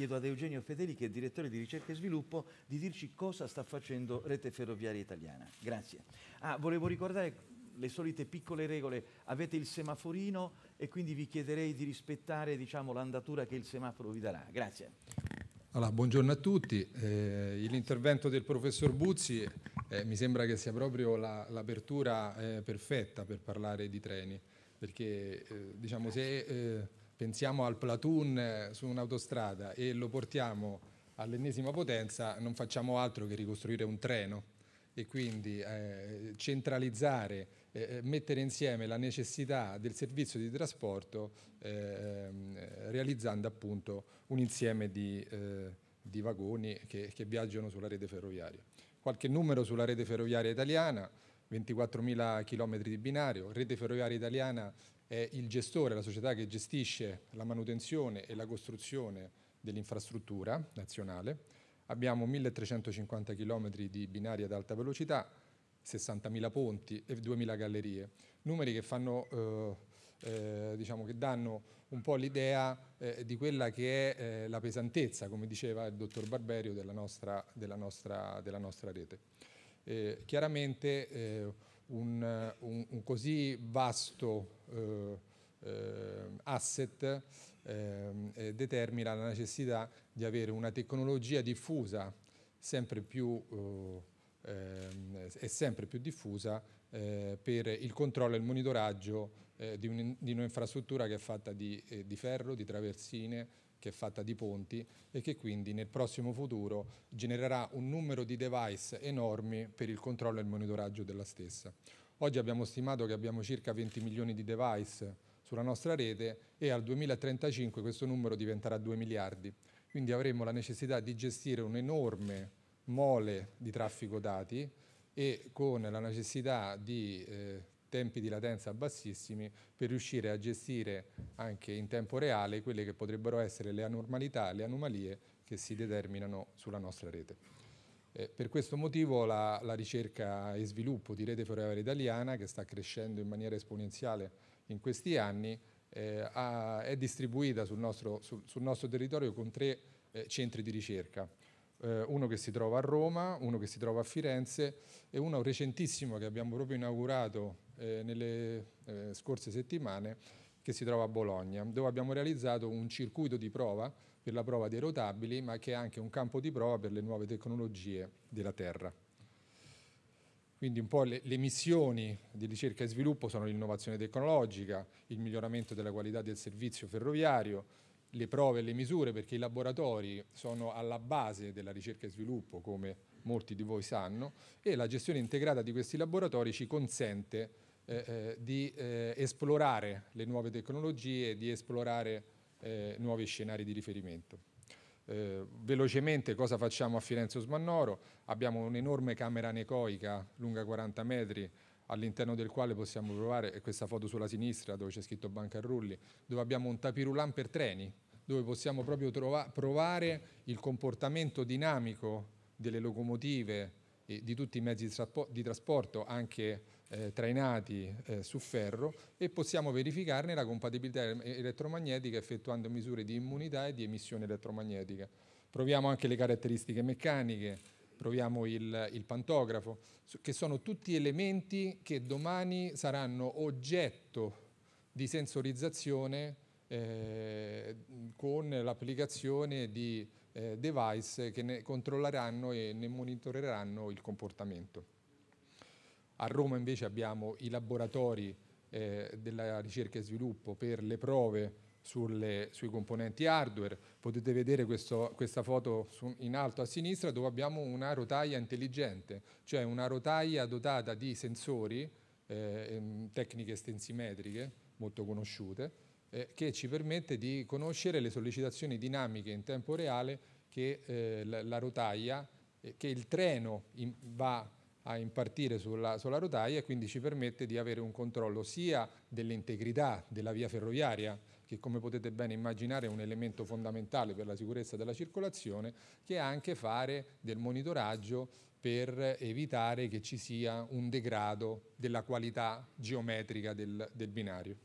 chiedo ad Eugenio Fedeli, che è direttore di ricerca e sviluppo, di dirci cosa sta facendo Rete Ferroviaria Italiana. Grazie. Ah, volevo ricordare le solite piccole regole, avete il semaforino e quindi vi chiederei di rispettare diciamo, l'andatura che il semaforo vi darà. Grazie. Allora, buongiorno a tutti. Eh, l'intervento del professor Buzzi eh, mi sembra che sia proprio l'apertura eh, perfetta per parlare di treni, perché eh, diciamo, se eh, pensiamo al platoon eh, su un'autostrada e lo portiamo all'ennesima potenza, non facciamo altro che ricostruire un treno e quindi eh, centralizzare, eh, eh mettere insieme la necessità del servizio di trasporto eh, ehm, realizzando appunto un insieme di, eh, di vagoni che, che viaggiano sulla rete ferroviaria. Qualche numero sulla rete ferroviaria italiana, 24.000 km di binario, rete ferroviaria italiana è il gestore, la società che gestisce la manutenzione e la costruzione dell'infrastruttura nazionale. Abbiamo 1350 km di binari ad alta velocità, 60.000 ponti e 2.000 gallerie, numeri che, fanno, eh, eh, diciamo che danno un po' l'idea eh, di quella che è eh, la pesantezza, come diceva il dottor Barberio, della nostra, della nostra, della nostra rete. Eh, chiaramente eh, un, un, un così vasto eh, eh, asset ehm, eh, determina la necessità di avere una tecnologia diffusa sempre più è ehm, sempre più diffusa eh, per il controllo e il monitoraggio eh, di un'infrastruttura che è fatta di, eh, di ferro, di traversine, che è fatta di ponti e che quindi nel prossimo futuro genererà un numero di device enormi per il controllo e il monitoraggio della stessa. Oggi abbiamo stimato che abbiamo circa 20 milioni di device sulla nostra rete e al 2035 questo numero diventerà 2 miliardi. Quindi avremo la necessità di gestire un'enorme mole di traffico dati e con la necessità di eh, tempi di latenza bassissimi per riuscire a gestire anche in tempo reale quelle che potrebbero essere le anormalità, le anomalie che si determinano sulla nostra rete. Eh, per questo motivo la, la, ricerca e sviluppo di Rete Ferroviaria Italiana, che sta crescendo in maniera esponenziale in questi anni, eh, ha, è distribuita sul nostro, sul, sul nostro, territorio con tre eh, centri di ricerca. Eh, uno che si trova a Roma, uno che si trova a Firenze e uno recentissimo che abbiamo proprio inaugurato eh, nelle eh, scorse settimane che si trova a Bologna, dove abbiamo realizzato un circuito di prova per la prova dei rotabili, ma che è anche un campo di prova per le nuove tecnologie della Terra. Quindi un po' le, le missioni di ricerca e sviluppo sono l'innovazione tecnologica, il miglioramento della qualità del servizio ferroviario, le prove e le misure, perché i laboratori sono alla base della ricerca e sviluppo, come molti di voi sanno, e la gestione integrata di questi laboratori ci consente eh, eh, di eh, esplorare le nuove tecnologie, di esplorare eh, nuovi scenari di riferimento. velocemente cosa facciamo a Firenze Osmannoro? Abbiamo un'enorme camera necoica lunga 40 metri all'interno del quale possiamo provare, questa foto sulla sinistra dove c'è scritto Banca Rulli, dove abbiamo un tapirulan per treni, dove possiamo proprio provare il comportamento dinamico delle locomotive e di tutti i mezzi di trasporto, anche eh, trainati eh, su ferro e possiamo verificarne la compatibilità elettromagnetica effettuando misure di immunità e di emissione elettromagnetica. Proviamo anche le caratteristiche meccaniche, proviamo il, il pantografo, che sono tutti elementi che domani saranno oggetto di sensorizzazione eh, con l'applicazione di eh, device che ne controlleranno e ne monitoreranno il comportamento. A Roma invece abbiamo i laboratori eh, della ricerca e sviluppo per le prove sulle, sui componenti hardware. Potete vedere questo, questa foto su, in alto a sinistra dove abbiamo una rotaia intelligente, cioè una rotaia dotata di sensori, eh, ehm, tecniche stensimetriche molto conosciute, eh, che ci permette di conoscere le sollecitazioni dinamiche in tempo reale che eh, la, la, rotaia, eh, che il treno in, va a impartire sulla, sulla rotaia e quindi ci permette di avere un controllo sia dell'integrità della via ferroviaria, che come potete bene immaginare è un elemento fondamentale per la sicurezza della circolazione, che anche fare del monitoraggio per evitare che ci sia un degrado della qualità geometrica del, del binario.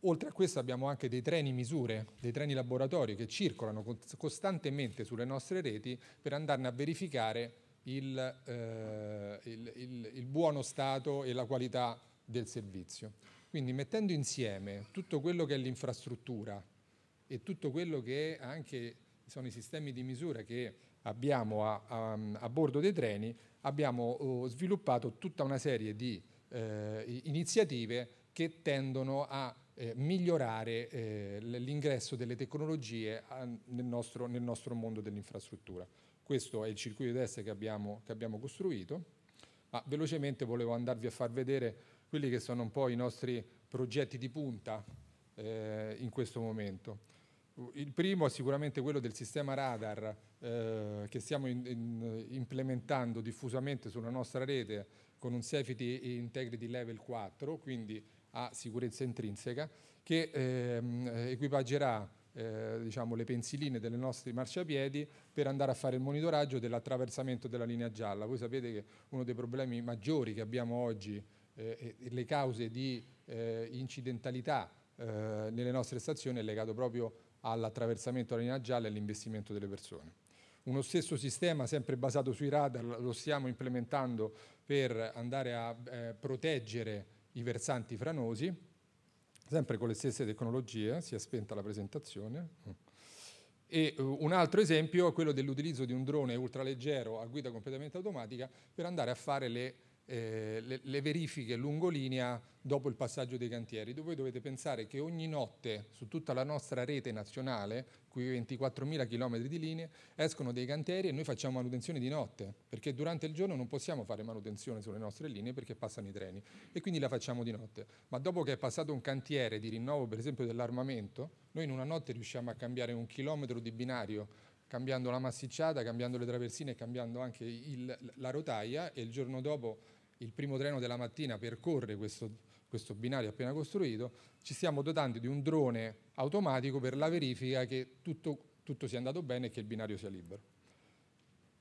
Oltre a questo abbiamo anche dei treni misure, dei treni laboratori che circolano costantemente sulle nostre reti per andarne a verificare il, eh, il, il, il buono stato e la qualità del servizio. Quindi mettendo insieme tutto quello che è l'infrastruttura e tutto quello che è anche sono i sistemi di misura che abbiamo a, a, a bordo dei treni, abbiamo oh, sviluppato tutta una serie di eh, iniziative che tendono a eh, migliorare eh, l'ingresso delle tecnologie a, nel, nostro, nel, nostro, mondo dell'infrastruttura. Questo è il circuito di test che abbiamo, che abbiamo costruito. Ma velocemente volevo andarvi a far vedere quelli che sono un po' i nostri progetti di punta eh, in questo momento. Il primo è sicuramente quello del sistema radar eh, che stiamo in, in, implementando diffusamente sulla nostra rete con un Safety Integrity Level 4, quindi a sicurezza intrinseca che ehm, equipaggerà eh, diciamo, le pensiline delle nostre marciapiedi per andare a fare il monitoraggio dell'attraversamento della linea gialla. Voi sapete che uno dei problemi maggiori che abbiamo oggi eh, e le cause di eh, incidentalità eh, nelle nostre stazioni è legato proprio all'attraversamento della linea gialla e all'investimento delle persone. Uno stesso sistema sempre basato sui radar lo stiamo implementando per andare a eh, proteggere i versanti franosi, sempre con le stesse tecnologie, si è spenta la presentazione. E eh, un altro esempio è quello dell'utilizzo di un drone ultraleggero a guida completamente automatica per andare a fare le eh, le, le, verifiche lungolinea dopo il passaggio dei cantieri. Dove dovete pensare che ogni notte su tutta la nostra rete nazionale, qui 24.000 km di linee, escono dei cantieri e noi facciamo manutenzione di notte, perché durante il giorno non possiamo fare manutenzione sulle nostre linee perché passano i treni e quindi la facciamo di notte. Ma dopo che è passato un cantiere di rinnovo, per esempio, dell'armamento, noi in una notte riusciamo a cambiare un chilometro di binario cambiando la massicciata, cambiando le traversine e cambiando anche il, la rotaia e il giorno dopo il primo treno della mattina percorre questo, questo binario appena costruito, ci stiamo dotando di un drone automatico per la verifica che tutto, tutto sia andato bene e che il binario sia libero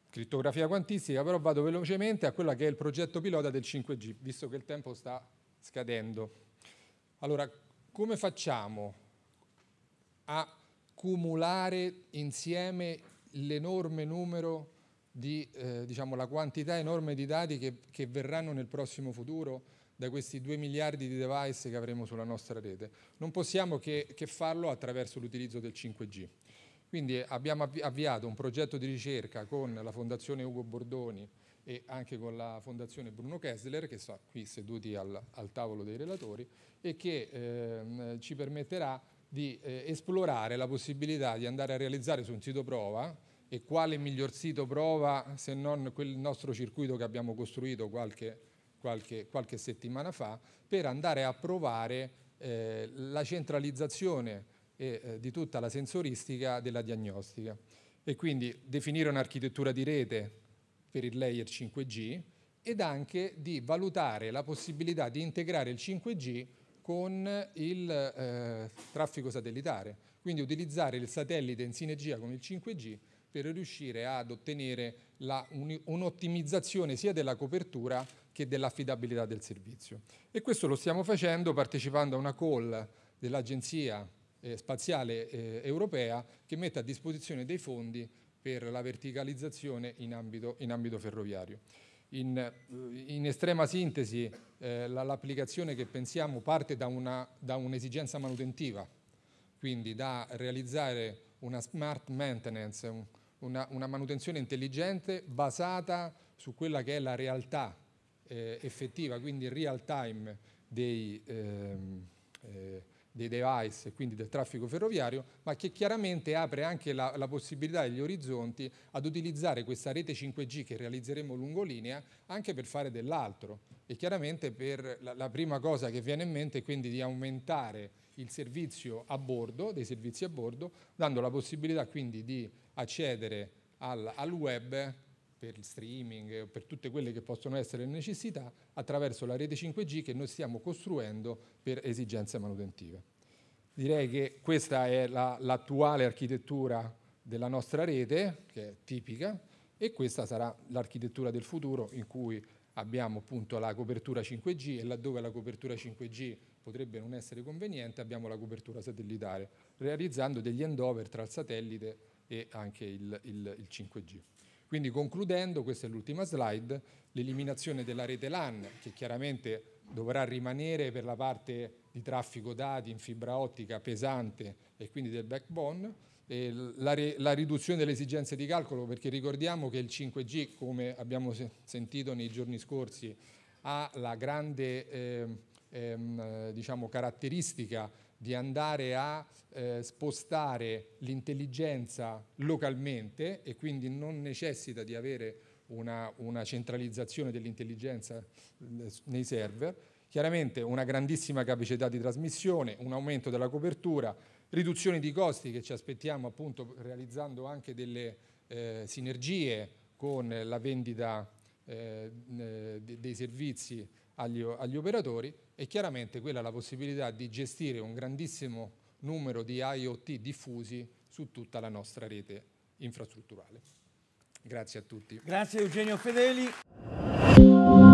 crittografia quantistica, però vado velocemente a quello che è il progetto pilota del 5G, visto che il tempo sta scadendo. Allora, come facciamo a cumulare insieme l'enorme numero di eh, diciamo, la quantità enorme di dati che, che verranno nel prossimo futuro da questi 2 miliardi di device che avremo sulla nostra rete. Non possiamo che, che farlo attraverso l'utilizzo del 5G. Quindi abbiamo avviato un progetto di ricerca con la Fondazione Ugo Bordoni e anche con la Fondazione Bruno Kessler, che sono qui seduti al, al tavolo dei relatori, e che ehm, ci permetterà di eh, esplorare la possibilità di andare a realizzare su un sito prova e quale miglior sito prova se non quel nostro circuito che abbiamo costruito qualche, qualche, qualche settimana fa per andare a provare eh, la centralizzazione eh, eh di tutta la sensoristica della diagnostica e quindi definire un'architettura di rete per il layer 5G ed anche di valutare la possibilità di integrare il 5G con il eh, traffico satellitare, quindi utilizzare il satellite in sinergia con il 5G per riuscire ad ottenere un'ottimizzazione sia della copertura che dell'affidabilità del servizio. E questo lo stiamo facendo partecipando a una call dell'Agenzia eh, Spaziale eh, Europea che mette a disposizione dei fondi per la verticalizzazione in ambito, in ambito ferroviario. In, in, estrema sintesi, eh, l'applicazione che pensiamo parte da, un'esigenza un manutentiva, quindi da realizzare una smart maintenance, un, una, una manutenzione intelligente basata su quella che è la realtà eh, effettiva, quindi il real time dei, ehm, eh, dei device, quindi del traffico ferroviario, ma che chiaramente apre anche la, la possibilità e gli orizzonti ad utilizzare questa rete 5G che realizzeremo lungolinea anche per fare dell'altro. E chiaramente per la, la, prima cosa che viene in mente è quindi di aumentare il servizio a bordo, dei servizi a bordo, dando la possibilità quindi di accedere al, al web per il streaming, per tutte quelle che possono essere le necessità, attraverso la rete 5G che noi stiamo costruendo per esigenze manutentive. Direi che questa è l'attuale architettura della nostra rete, che è tipica, e questa sarà l'architettura del futuro in cui abbiamo appunto la copertura 5G e laddove la copertura 5G potrebbe non essere conveniente abbiamo la copertura satellitare, realizzando degli endover tra il satellite e anche il, il, il 5G. Quindi concludendo, questa è l'ultima slide, l'eliminazione della rete LAN, che chiaramente dovrà rimanere per la parte di traffico dati in fibra ottica pesante e quindi del backbone, la, la, riduzione delle esigenze di calcolo, perché ricordiamo che il 5G, come abbiamo sentito nei giorni scorsi, ha la grande ehm, ehm, diciamo, caratteristica di andare a eh, spostare l'intelligenza localmente e quindi non necessita di avere una, una centralizzazione dell'intelligenza mm, eh, nei server, chiaramente una grandissima capacità di trasmissione, un aumento della copertura, riduzione di costi che ci aspettiamo appunto realizzando anche delle eh, sinergie con la vendita eh, eh dei servizi agli, agli operatori e chiaramente quella la possibilità di gestire un grandissimo numero di IoT diffusi su tutta la nostra rete infrastrutturale. Grazie a tutti. Grazie Eugenio Fedeli.